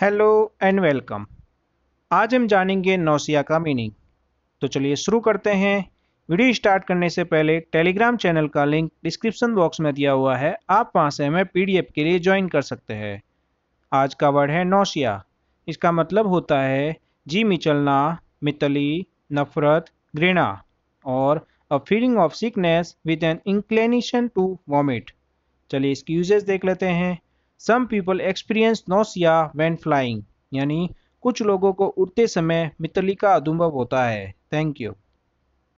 hello and welcome आज हम जानेंगे नौसिया का मीनिंग तो चलिए शुरू करते हैं वीडियो स्टार्ट करने से पहले टेलीग्राम चैनल का लिंक डिस्क्रिप्शन बॉक्स में दिया हुआ है आप वहां से हमें पीडीएफ के लिए ज्वाइन कर सकते हैं आज का वर्ड है नौसिया इसका मतलब होता है जी मिचलना मितली नफरत घृणा और a feeling of sickness with an inclination to vomit चलिए इसकी यूजेस देख लेते हैं some people experience nausea when flying यानी कुछ लोगों को उड़ते समय मितली का अनुभव होता है थैंक यू